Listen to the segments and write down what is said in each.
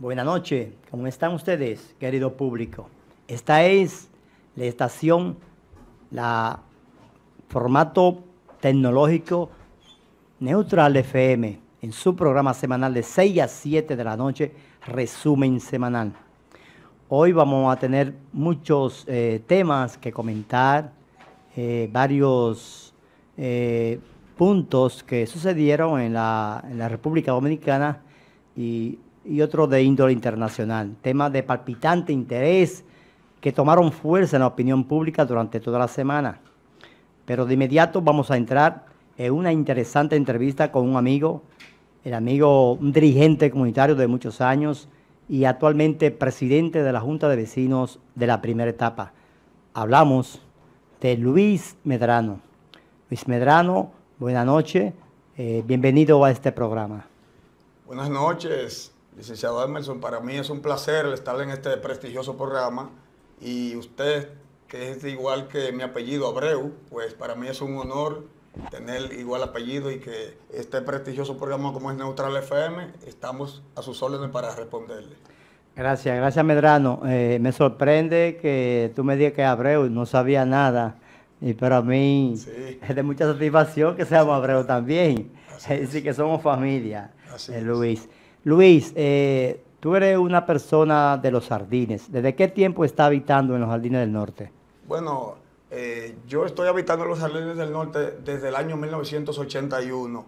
Buenas noches, ¿cómo están ustedes, querido público? Esta es la estación, la formato tecnológico Neutral FM, en su programa semanal de 6 a 7 de la noche, resumen semanal. Hoy vamos a tener muchos eh, temas que comentar, eh, varios eh, puntos que sucedieron en la, en la República Dominicana y y otro de índole internacional, temas de palpitante interés que tomaron fuerza en la opinión pública durante toda la semana. Pero de inmediato vamos a entrar en una interesante entrevista con un amigo, el amigo, un dirigente comunitario de muchos años y actualmente presidente de la Junta de Vecinos de la primera etapa. Hablamos de Luis Medrano. Luis Medrano, buenas noches, eh, bienvenido a este programa. Buenas noches, Licenciado Emerson, para mí es un placer estar en este prestigioso programa y usted, que es igual que mi apellido Abreu, pues para mí es un honor tener igual apellido y que este prestigioso programa como es Neutral FM, estamos a sus órdenes para responderle. Gracias, gracias Medrano. Eh, me sorprende que tú me digas que Abreu no sabía nada, y a mí es de mucha satisfacción que seamos Abreu también. Así, que somos familia, eh, Luis. Luis, eh, tú eres una persona de los jardines. ¿Desde qué tiempo está habitando en los jardines del norte? Bueno, eh, yo estoy habitando en los jardines del norte desde el año 1981,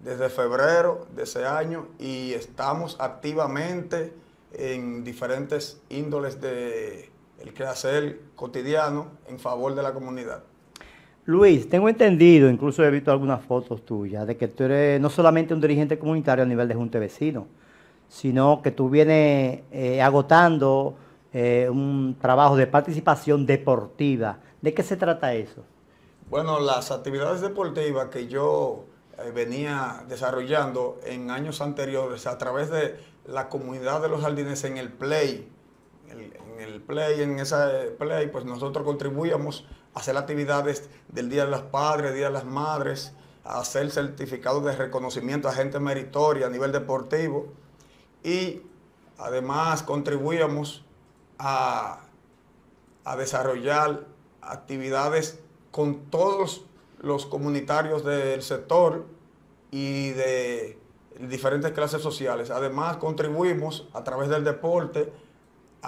desde febrero de ese año, y estamos activamente en diferentes índoles del de quehacer cotidiano en favor de la comunidad. Luis, tengo entendido, incluso he visto algunas fotos tuyas, de que tú eres no solamente un dirigente comunitario a nivel de Junta Vecino, sino que tú vienes eh, agotando eh, un trabajo de participación deportiva. ¿De qué se trata eso? Bueno, las actividades deportivas que yo eh, venía desarrollando en años anteriores a través de la comunidad de los jardines en el Play, el, en el play, en esa eh, play, pues nosotros contribuíamos a hacer actividades del Día de las Padres, Día de las Madres, a hacer certificados de reconocimiento a gente meritoria a nivel deportivo y además contribuíamos a, a desarrollar actividades con todos los comunitarios del sector y de diferentes clases sociales. Además, contribuimos a través del deporte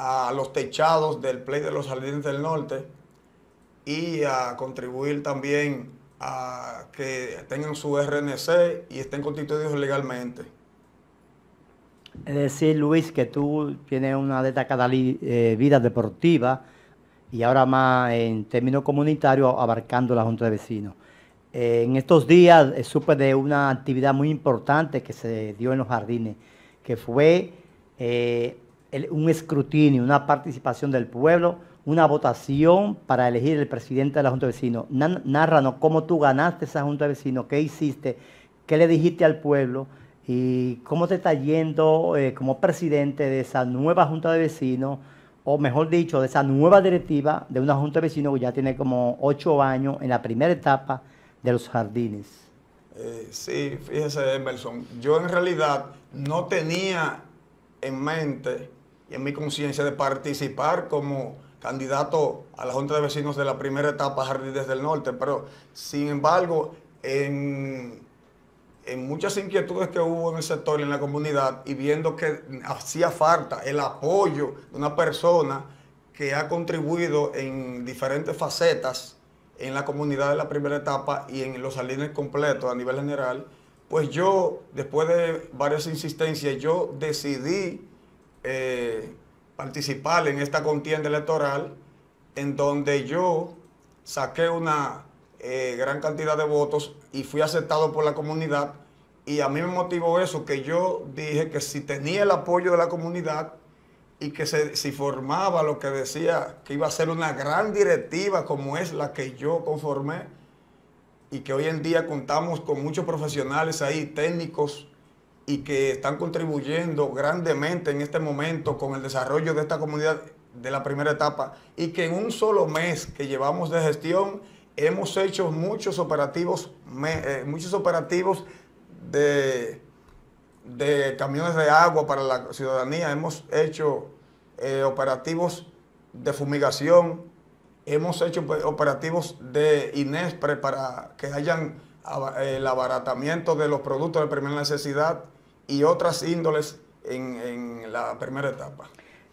a los techados del Play de los Jardines del Norte y a contribuir también a que tengan su RNC y estén constituidos legalmente. Es decir, Luis, que tú tienes una destacada eh, vida deportiva y ahora más en términos comunitarios abarcando la Junta de Vecinos. Eh, en estos días eh, supe de una actividad muy importante que se dio en los jardines, que fue un escrutinio, una participación del pueblo, una votación para elegir el presidente de la Junta de Vecinos. Nárranos cómo tú ganaste esa Junta de Vecinos, qué hiciste, qué le dijiste al pueblo y cómo te está yendo eh, como presidente de esa nueva Junta de Vecinos, o mejor dicho, de esa nueva directiva de una Junta de Vecinos que ya tiene como ocho años en la primera etapa de los jardines. Eh, sí, fíjese, Emerson, yo en realidad no tenía en mente y en mi conciencia de participar como candidato a la Junta de Vecinos de la primera etapa Jardín desde el Norte, pero sin embargo, en, en muchas inquietudes que hubo en el sector y en la comunidad, y viendo que hacía falta el apoyo de una persona que ha contribuido en diferentes facetas en la comunidad de la primera etapa y en los salines completos a nivel general, pues yo, después de varias insistencias, yo decidí eh, participar en esta contienda electoral en donde yo saqué una eh, gran cantidad de votos y fui aceptado por la comunidad. Y a mí me motivó eso, que yo dije que si tenía el apoyo de la comunidad y que si formaba lo que decía que iba a ser una gran directiva como es la que yo conformé y que hoy en día contamos con muchos profesionales ahí, técnicos, y que están contribuyendo grandemente en este momento con el desarrollo de esta comunidad de la primera etapa y que en un solo mes que llevamos de gestión hemos hecho muchos operativos, eh, muchos operativos de, de, camiones de agua para la ciudadanía, hemos hecho eh, operativos de fumigación, hemos hecho pues, operativos de INESPRE para que hayan el abaratamiento de los productos de primera necesidad y otras índoles en, la primera etapa.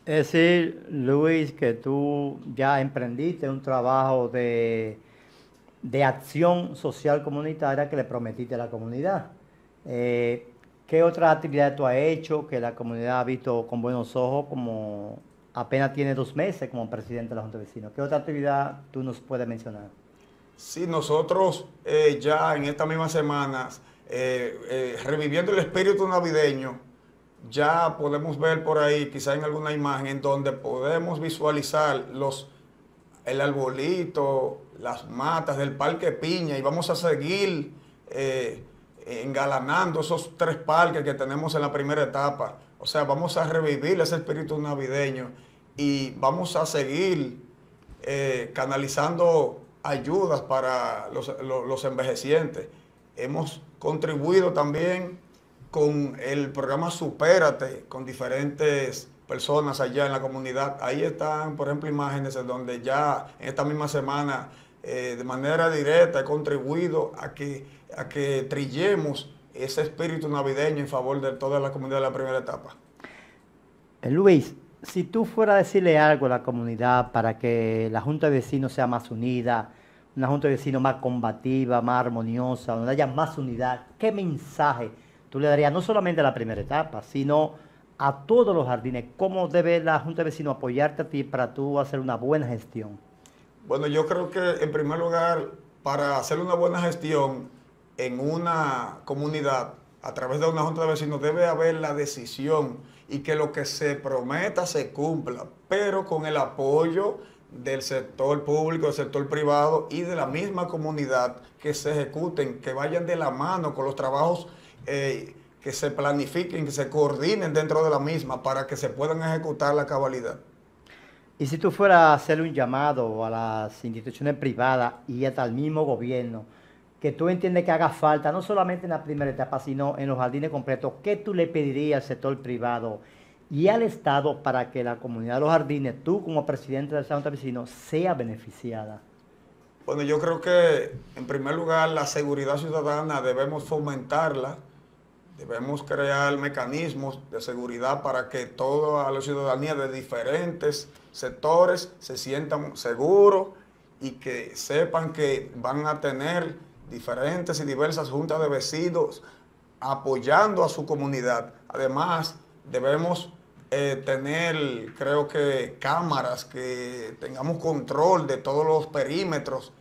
Es decir, Luis, que tú ya emprendiste un trabajo de, acción social comunitaria que le prometiste a la comunidad. Eh, ¿Qué otra actividad tú has hecho que la comunidad ha visto con buenos ojos como apenas tiene dos meses como presidente de la Junta de Vecinos? ¿Qué otra actividad tú nos puedes mencionar? Sí, nosotros eh, ya en estas mismas semanas eh, eh, reviviendo el espíritu navideño, ya podemos ver por ahí, quizá en alguna imagen, en donde podemos visualizar los, el arbolito, las matas del Parque Piña y vamos a seguir eh, engalanando esos tres parques que tenemos en la primera etapa. O sea, vamos a revivir ese espíritu navideño y vamos a seguir canalizando ayudas para los envejecientes. Hemos contribuido también con el programa Supérate, con diferentes personas allá en la comunidad. Ahí están, por ejemplo, imágenes en donde ya en esta misma semana eh, de manera directa he contribuido a que, a que trillemos ese espíritu navideño en favor de toda la comunidad de la primera etapa. Eh, Luis, si tú fuera a decirle algo a la comunidad para que la Junta de Vecinos sea más unida, una junta de vecinos más combativa, más armoniosa, donde haya más unidad. ¿Qué mensaje tú le darías no solamente a la primera etapa, sino a todos los jardines? ¿Cómo debe la junta de vecinos apoyarte a ti para tú hacer una buena gestión? Bueno, yo creo que en primer lugar, para hacer una buena gestión en una comunidad, a través de una junta de vecinos, debe haber la decisión y que lo que se prometa se cumpla, pero con el apoyo del sector público, del sector privado y de la misma comunidad que se ejecuten, que vayan de la mano con los trabajos eh, que se planifiquen, que se coordinen dentro de la misma para que se puedan ejecutar la cabalidad. Y si tú fueras a hacer un llamado a las instituciones privadas y hasta al mismo gobierno, que tú entiendes que haga falta, no solamente en la primera etapa, sino en los jardines completos, ¿qué tú le pedirías al sector privado? y al Estado para que la comunidad de los jardines, tú como presidente del Santa Vecino, sea beneficiada? Bueno, yo creo que en primer lugar la seguridad ciudadana debemos fomentarla, debemos crear mecanismos de seguridad para que toda la ciudadanía de diferentes sectores se sientan seguros y que sepan que van a tener diferentes y diversas juntas de vecinos apoyando a su comunidad. Además, debemos eh, tener, creo que, cámaras, que tengamos control de todos los perímetros.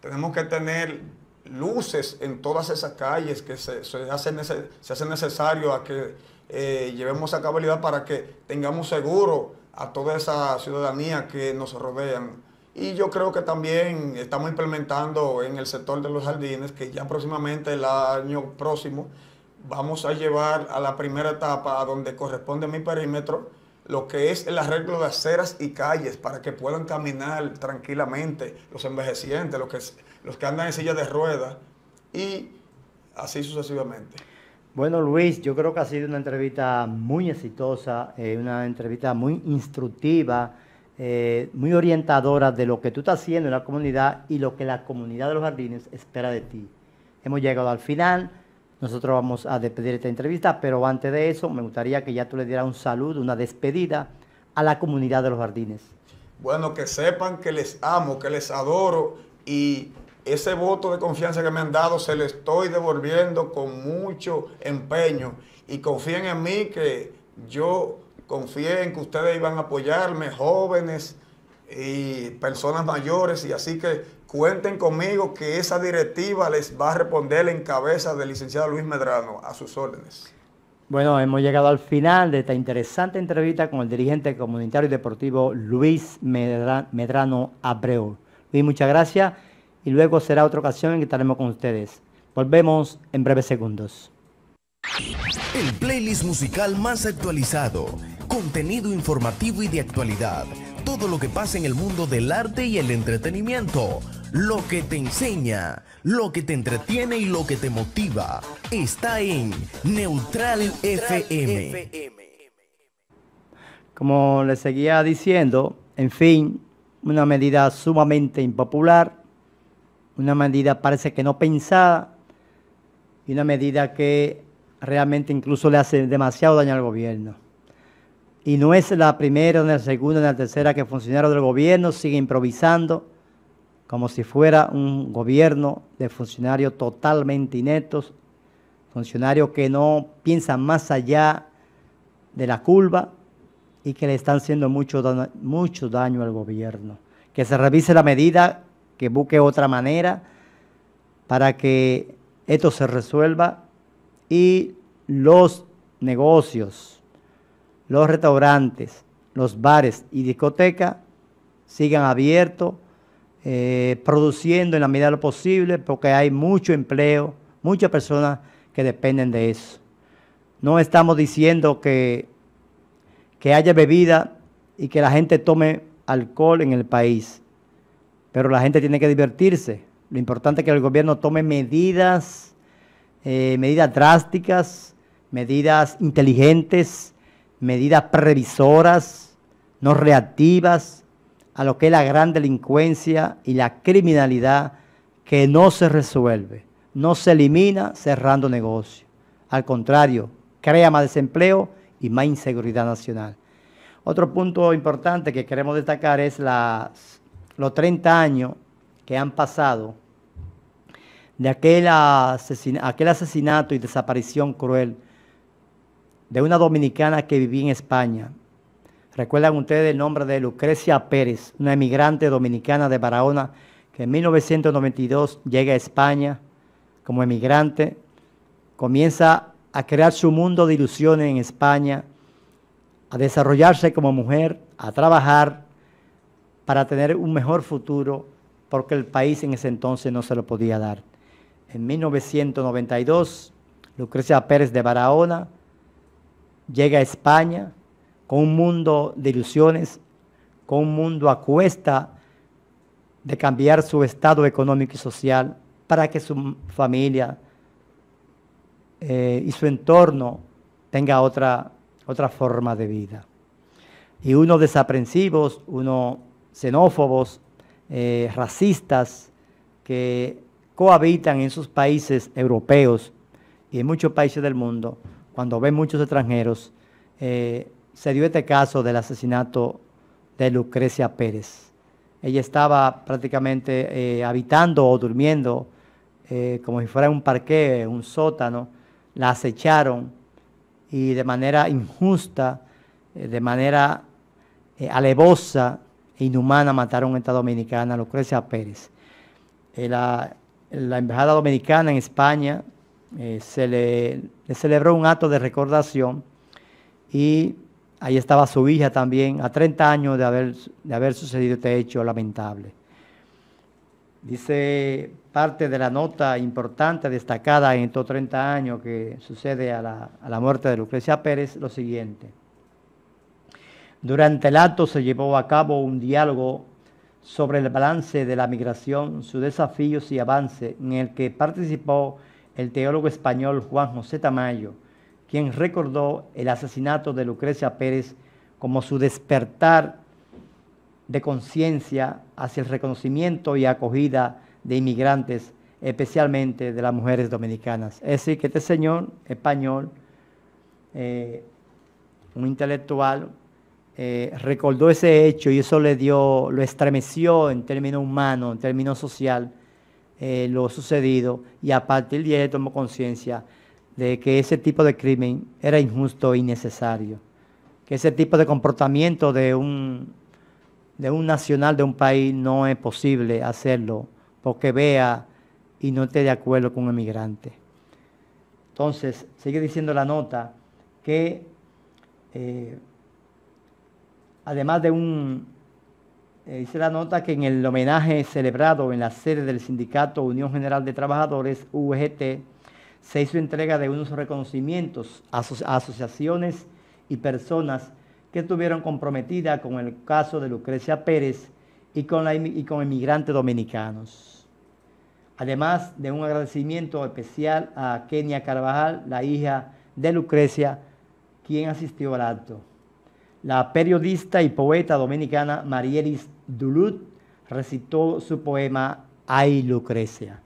Tenemos que tener luces en todas esas calles que se, se, hace, necesario a que eh, llevemos a cabalidad para que tengamos seguro a toda esa ciudadanía que nos rodean. Y yo creo que también estamos implementando en el sector de los jardines, que ya próximamente el año próximo vamos a llevar a la primera etapa, a donde corresponde mi perímetro, lo que es el arreglo de aceras y calles para que puedan caminar tranquilamente los envejecientes, los que, los que andan en silla de ruedas y así sucesivamente. Bueno, Luis, yo creo que ha sido una entrevista muy exitosa, eh, una entrevista muy instructiva, eh, muy orientadora de lo que tú estás haciendo en la comunidad y lo que la comunidad de los jardines espera de ti. Hemos llegado al final. Nosotros vamos a despedir esta entrevista, pero antes de eso me gustaría que ya tú le dieras un saludo, una despedida a la comunidad de los jardines. Bueno, que sepan que les amo, que les adoro y ese voto de confianza que me han dado se le estoy devolviendo con mucho empeño y confíen en mí que yo confié en que ustedes iban a apoyarme, jóvenes y personas mayores y así que Cuenten conmigo que esa directiva les va a responder en cabeza del licenciado Luis Medrano a sus órdenes. Bueno, hemos llegado al final de esta interesante entrevista con el dirigente comunitario y deportivo Luis Medrano Abreu. Luis, muchas gracias y luego será otra ocasión en que estaremos con ustedes. Volvemos en breves segundos. El playlist musical más actualizado, contenido informativo y de actualidad, todo lo que pasa en el mundo del arte y el entretenimiento lo que te enseña, lo que te entretiene y lo que te motiva está en Neutral, FM. Como le seguía diciendo, en fin, una medida sumamente impopular, una medida parece que no pensada y una medida que realmente incluso le hace demasiado daño al gobierno. Y no es la primera, ni la segunda, ni la tercera que funcionarios del gobierno siguen improvisando como si fuera un gobierno de funcionarios totalmente ineptos, funcionarios que no piensan más allá de la curva y que le están haciendo mucho mucho daño al gobierno. Que se revise la medida, que busque otra manera para que esto se resuelva y los negocios, los restaurantes, los bares y discotecas sigan abiertos eh, produciendo en la medida de lo posible, porque hay mucho empleo, muchas personas que dependen de eso. No estamos diciendo que, que haya bebida y que la gente tome alcohol en el país, pero la gente tiene que divertirse. Lo importante es que el gobierno tome medidas, eh, medidas drásticas, medidas inteligentes, medidas previsoras, no reactivas, a lo que es la gran delincuencia y la criminalidad que no se resuelve, no se elimina cerrando negocios. Al contrario, crea más desempleo y más inseguridad nacional. Otro punto importante que queremos destacar es los 30 años que han pasado de aquel asesinato y desaparición cruel de una dominicana que vivía en España, Recuerdan ustedes el nombre de Lucrecia Pérez, una emigrante dominicana de Barahona, que en 1992 llega a España como emigrante, comienza a crear su mundo de ilusiones en España, a desarrollarse como mujer, a trabajar para tener un mejor futuro, porque el país en ese entonces no se lo podía dar. En 1992, Lucrecia Pérez de Barahona llega a España, con un mundo de ilusiones, con un mundo a cuesta de cambiar su estado económico y social para que su familia eh, y su entorno tenga otra, otra forma de vida. Y unos desaprensivos, unos xenófobos, eh, racistas que cohabitan en sus países europeos y en muchos países del mundo, cuando ven muchos extranjeros, eh, se dio este caso del asesinato de Lucrecia Pérez. Ella estaba prácticamente eh, habitando o durmiendo eh, como si fuera un parque, un sótano. La acecharon y de manera injusta, eh, de manera alevosa e inhumana mataron a esta dominicana, Lucrecia Pérez. La, Embajada Dominicana en España se le, le celebró un acto de recordación y Ahí estaba su hija también, a 30 años de haber, de haber sucedido este hecho lamentable. Dice parte de la nota importante destacada en estos 30 años que sucede a la, a la muerte de Lucrecia Pérez lo siguiente. Durante el acto se llevó a cabo un diálogo sobre el balance de la migración, sus desafíos y avances, en el que participó el teólogo español Juan José Tamayo, quien recordó el asesinato de Lucrecia Pérez como su despertar de conciencia hacia el reconocimiento y acogida de inmigrantes, especialmente de las mujeres dominicanas. Es decir, que este señor español, eh, un intelectual, eh, recordó ese hecho y eso le dio, lo estremeció en términos humanos, en términos social, eh, lo sucedido, y a partir de ahí tomó conciencia de que ese tipo de crimen era injusto e innecesario, que ese tipo de comportamiento de un, de un nacional de un país no es posible hacerlo porque vea y no esté de acuerdo con un emigrante. Entonces, sigue diciendo la nota que eh, además de un, eh, dice la nota que en el homenaje celebrado en la sede del Sindicato Unión General de Trabajadores, UGT, se hizo entrega de unos reconocimientos a, asociaciones y personas que estuvieron comprometidas con el caso de Lucrecia Pérez y con, emigrantes dominicanos. Además de un agradecimiento especial a Kenia Carvajal, la hija de Lucrecia, quien asistió al acto. La periodista y poeta dominicana Marielis Duluth recitó su poema Ay Lucrecia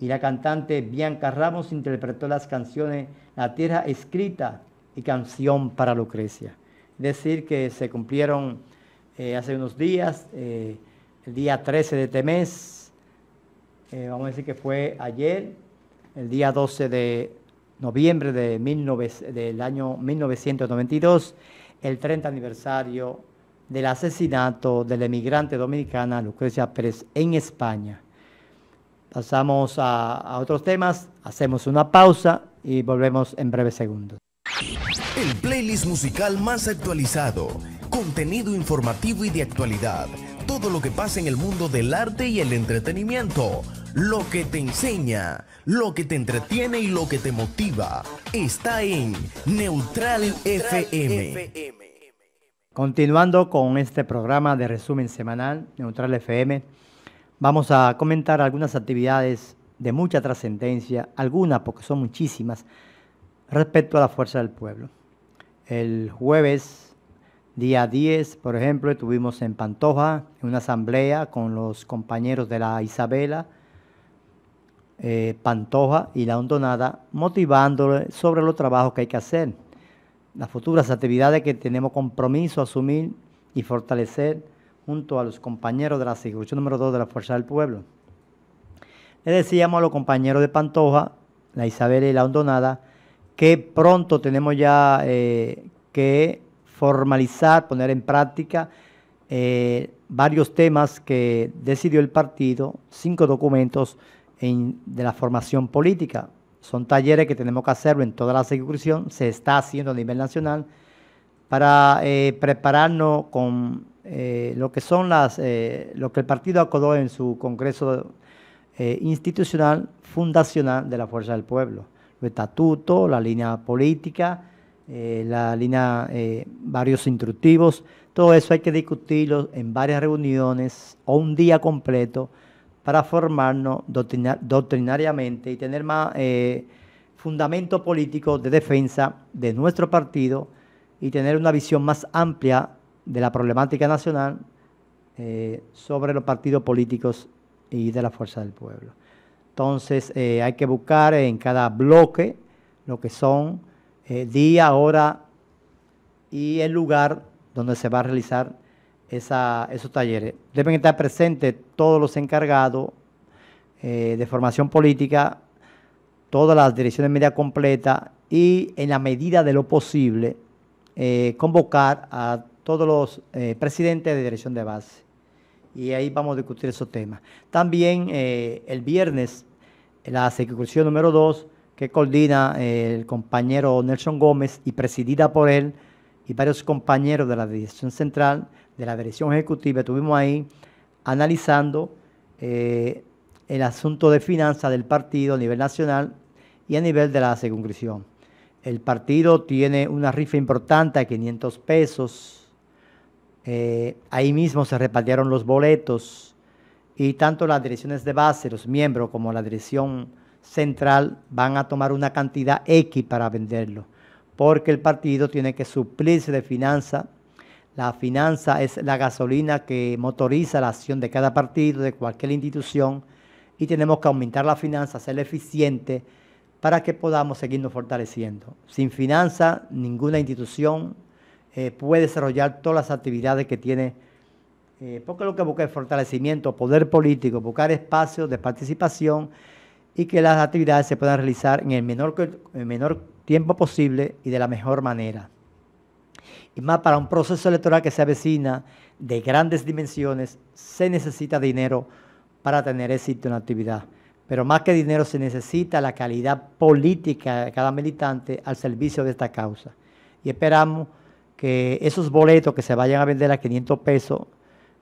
y la cantante Bianca Ramos interpretó las canciones La Tierra Escrita y Canción para Lucrecia. Es decir, que se cumplieron eh, hace unos días, eh, el día 13 de este mes, eh, vamos a decir que fue ayer, el día 12 de noviembre de del año 1992, el 30 aniversario del asesinato de la emigrante dominicana Lucrecia Pérez en España pasamos a, otros temas, hacemos una pausa y volvemos en breves segundos. El playlist musical más actualizado, contenido informativo y de actualidad, todo lo que pasa en el mundo del arte y el entretenimiento, lo que te enseña, lo que te entretiene y lo que te motiva, está en Neutral, FM. Continuando con este programa de resumen semanal, Neutral FM, Vamos a comentar algunas actividades de mucha trascendencia, algunas porque son muchísimas, respecto a la fuerza del pueblo. El jueves, día 10, por ejemplo, estuvimos en Pantoja, en una asamblea con los compañeros de la Isabela, eh, Pantoja y la Hondonada, motivándole sobre los trabajos que hay que hacer, las futuras actividades que tenemos compromiso a asumir y fortalecer junto a los compañeros de la Sección número 2 de la Fuerza del Pueblo. Le decíamos a los compañeros de Pantoja, la Isabel y la Hondonada, que pronto tenemos ya eh, que formalizar, poner en práctica eh, varios temas que decidió el partido, cinco documentos de la formación política. Son talleres que tenemos que hacerlo en toda la ejecución. se está haciendo a nivel nacional, para eh, prepararnos con eh, lo que son las, eh, lo que el partido acordó en su Congreso eh, institucional fundacional de la Fuerza del Pueblo, el estatuto, la línea política, la línea varios instructivos, todo eso hay que discutirlo en varias reuniones o un día completo para formarnos doctrinariamente y tener más fundamento político de defensa de nuestro partido y tener una visión más amplia de la problemática nacional eh, sobre los partidos políticos y de la fuerza del pueblo. Entonces eh, hay que buscar en cada bloque lo que son eh, día, hora y el lugar donde se va a realizar esos talleres. Deben estar presentes todos los encargados de formación política, todas las direcciones de media completa y en la medida de lo posible convocar a todos los eh, presidentes de dirección de base. Y ahí vamos a discutir esos temas. También eh, el viernes, la secundaria número 2, que coordina eh, el compañero Nelson Gómez y presidida por él y varios compañeros de la dirección central, de la dirección ejecutiva, estuvimos ahí analizando el asunto de finanzas del partido a nivel nacional y a nivel de la secundaria. El partido tiene una rifa importante de 500 pesos eh, ahí mismo se repartieron los boletos y tanto las direcciones de base, los miembros, como la dirección central van a tomar una cantidad X para venderlo, porque el partido tiene que suplirse de finanza. La finanza es la gasolina que motoriza la acción de cada partido, de cualquier institución, y tenemos que aumentar la finanza, hacerla eficiente para que podamos seguirnos fortaleciendo. Sin finanza, ninguna institución, eh, puede desarrollar todas las actividades que tiene, eh, porque lo que busca es fortalecimiento, poder político, buscar espacios de participación y que las actividades se puedan realizar en el menor, el menor tiempo posible y de la mejor manera. Y más para un proceso electoral que se avecina de grandes dimensiones, se necesita dinero para tener éxito en la actividad. Pero más que dinero se necesita la calidad política de cada militante al servicio de esta causa. Y esperamos que esos boletos que se vayan a vender a 500 pesos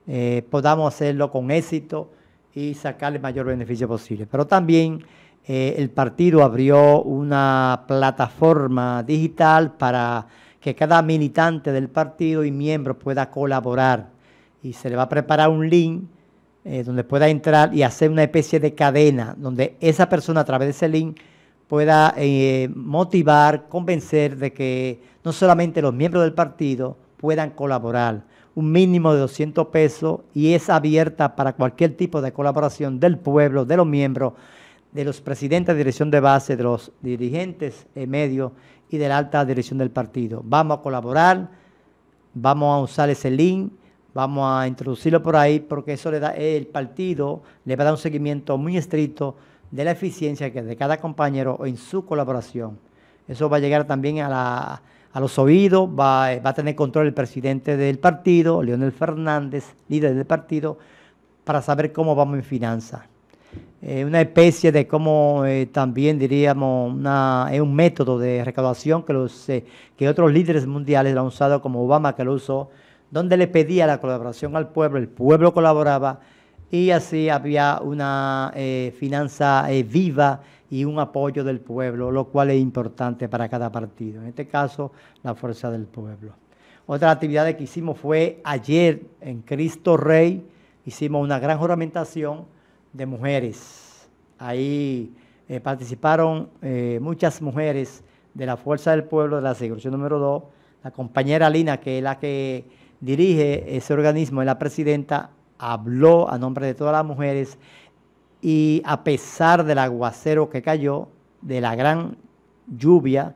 eh, podamos hacerlo con éxito y sacarle el mayor beneficio posible. Pero también eh, el partido abrió una plataforma digital para que cada militante del partido y miembro pueda colaborar y se le va a preparar un link eh, donde pueda entrar y hacer una especie de cadena donde esa persona a través de ese link pueda eh, motivar, convencer de que no solamente los miembros del partido puedan colaborar, un mínimo de 200 pesos y es abierta para cualquier tipo de colaboración del pueblo, de los miembros, de los presidentes de dirección de base, de los dirigentes medios y de la alta dirección del partido. Vamos a colaborar, vamos a usar ese link, vamos a introducirlo por ahí porque eso le da el partido, le va a dar un seguimiento muy estricto de la eficiencia que de cada compañero en su colaboración. Eso va a llegar también a, los oídos, va, a tener control el presidente del partido, Leonel Fernández, líder del partido, para saber cómo vamos en finanzas. Eh, una especie de cómo eh, también diríamos es un método de recaudación que, los, eh, que otros líderes mundiales han usado como Obama que lo usó, donde le pedía la colaboración al pueblo, el pueblo colaboraba y así había una eh, finanza eh, viva y un apoyo del pueblo, lo cual es importante para cada partido, en este caso la fuerza del pueblo. Otra actividad que hicimos fue ayer en Cristo Rey, hicimos una gran juramentación de mujeres. Ahí eh, participaron muchas mujeres de la Fuerza del Pueblo, de la Seguridad número 2, la compañera Lina, que es la que dirige ese organismo, es la presidenta, habló a nombre de todas las mujeres y a pesar del aguacero que cayó, de la gran lluvia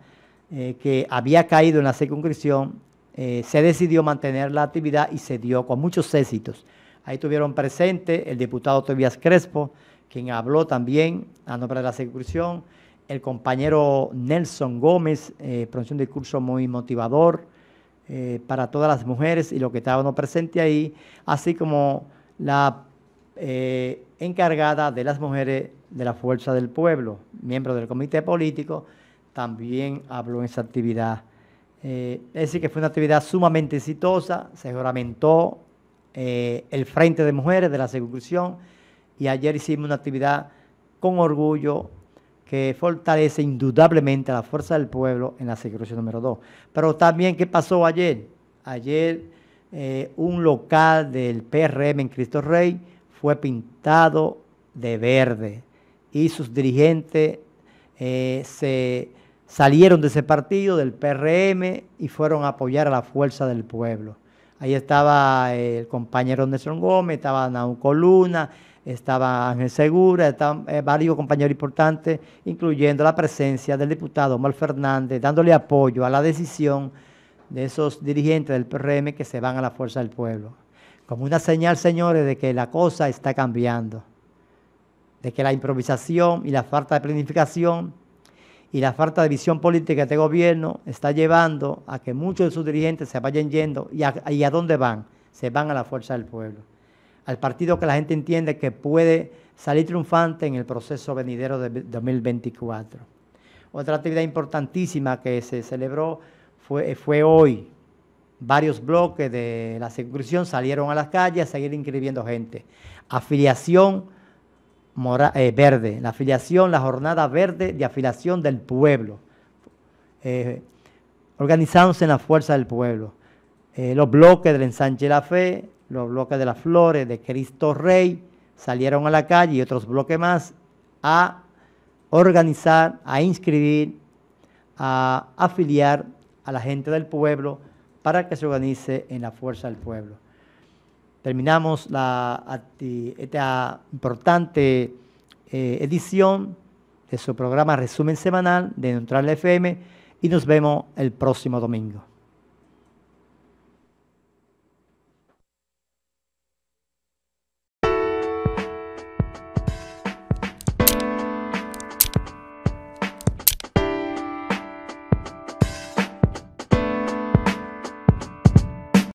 eh, que había caído en la circunscripción, eh, se decidió mantener la actividad y se dio con muchos éxitos. Ahí tuvieron presente el diputado Tobias Crespo, quien habló también a nombre de la circunscripción, el compañero Nelson Gómez, eh, pronunció un discurso muy motivador para todas las mujeres y lo que estaban presentes ahí, así como la eh, encargada de las mujeres de la Fuerza del Pueblo, miembro del comité político, también habló en esa actividad. Eh, es decir, que fue una actividad sumamente exitosa, se juramentó eh, el Frente de Mujeres de la Circunscripción y ayer hicimos una actividad con orgullo que fortalece indudablemente a la Fuerza del Pueblo en la Circunscripción número 2. Pero también, ¿qué pasó ayer? Ayer eh, un local del PRM en Cristo Rey fue pintado de verde y sus dirigentes eh, se salieron de ese partido, del PRM, y fueron a apoyar a la fuerza del pueblo. Ahí estaba el compañero Nelson Gómez, estaba Naúco Coluna estaba Ángel Segura, eh, varios compañeros importantes, incluyendo la presencia del diputado Omar Fernández, dándole apoyo a la decisión de esos dirigentes del PRM que se van a la fuerza del pueblo. Como una señal, señores, de que la cosa está cambiando, de que la improvisación y la falta de planificación y la falta de visión política de este gobierno está llevando a que muchos de sus dirigentes se vayan yendo. ¿Y a, y dónde van? Se van a la fuerza del pueblo, al partido que la gente entiende que puede salir triunfante en el proceso venidero de 2024. Otra actividad importantísima que se celebró fue, hoy. Varios bloques de la circunscripción salieron a las calles a seguir inscribiendo gente. Afiliación eh, verde, la afiliación, la jornada verde de afiliación del pueblo, eh, organizándose en la fuerza del pueblo. Eh, los bloques del ensanche de la fe, los bloques de las flores, de Cristo Rey, salieron a la calle y otros bloques más a organizar, a inscribir, a afiliar a la gente del pueblo para que se organice en la fuerza del pueblo. Terminamos la, esta importante eh, edición de su programa Resumen Semanal de Neutral FM y nos vemos el próximo domingo.